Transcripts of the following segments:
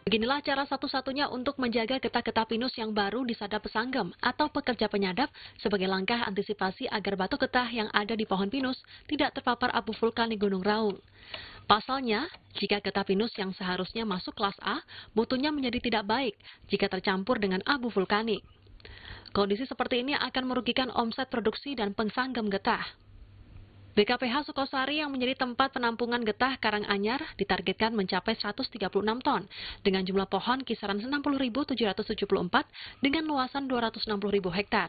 Beginilah cara satu-satunya untuk menjaga getah-getah pinus yang baru disadap pesanggem atau pekerja penyadap sebagai langkah antisipasi agar batu getah yang ada di pohon pinus tidak terpapar abu vulkanik Gunung Raung. Pasalnya, jika getah pinus yang seharusnya masuk kelas A, mutunya menjadi tidak baik jika tercampur dengan abu vulkanik. Kondisi seperti ini akan merugikan omset produksi dan pengsanggem getah. BKPH Sukosari yang menjadi tempat penampungan getah Karanganyar ditargetkan mencapai 136 ton dengan jumlah pohon kisaran 60.774 dengan luasan 260.000 hektar.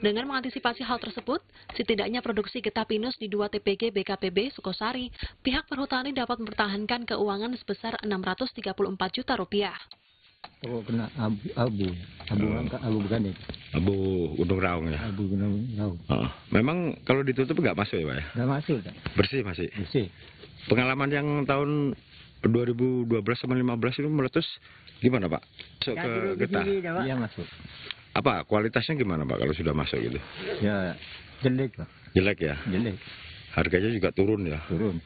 Dengan mengantisipasi hal tersebut, setidaknya produksi getah pinus di dua TPG BKPB Sukosari, pihak perhutani dapat mempertahankan keuangan sebesar 634 juta rupiah. Oh, kena abu abu abu oh. angka abu bukan ya abu gunung raung ya abu gunung raung oh. memang kalau ditutup nggak masuk ya pak ya nggak masuk kan? bersih masih bersih pengalaman yang tahun 2012 sama 15 itu meletus gimana pak masuk ya, ke getah iya masuk apa kualitasnya gimana pak kalau sudah masuk gitu ya jelek pak jelek ya jelek harganya juga turun ya turun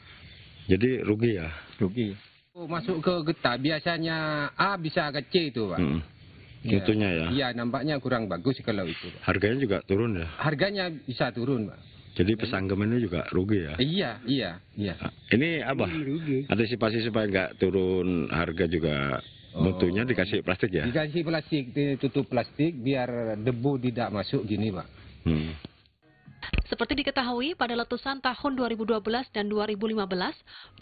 jadi rugi ya rugi Oh, masuk ke getah biasanya A bisa ke C itu Pak. Hmm. Ya. ya. Iya nampaknya kurang bagus kalau itu. Pak. Harganya juga turun ya? Harganya bisa turun Pak. Jadi pesanggem ini juga rugi ya? Iya, iya, iya. Ah, ini apa? Rugi. Antisipasi supaya nggak turun harga juga oh. dikasih plastik ya? Dikasih plastik, ditutup plastik biar debu tidak masuk gini Pak. Hmm. Seperti diketahui, pada letusan tahun 2012 dan 2015,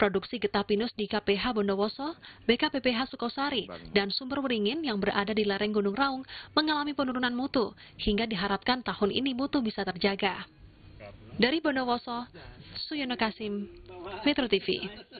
produksi getah pinus di KPH Bondowoso, BKPPH Sukosari, dan sumber beringin yang berada di lereng Gunung Raung mengalami penurunan mutu, hingga diharapkan tahun ini mutu bisa terjaga. Dari Bondowoso, Suyono Kasim, Metro TV.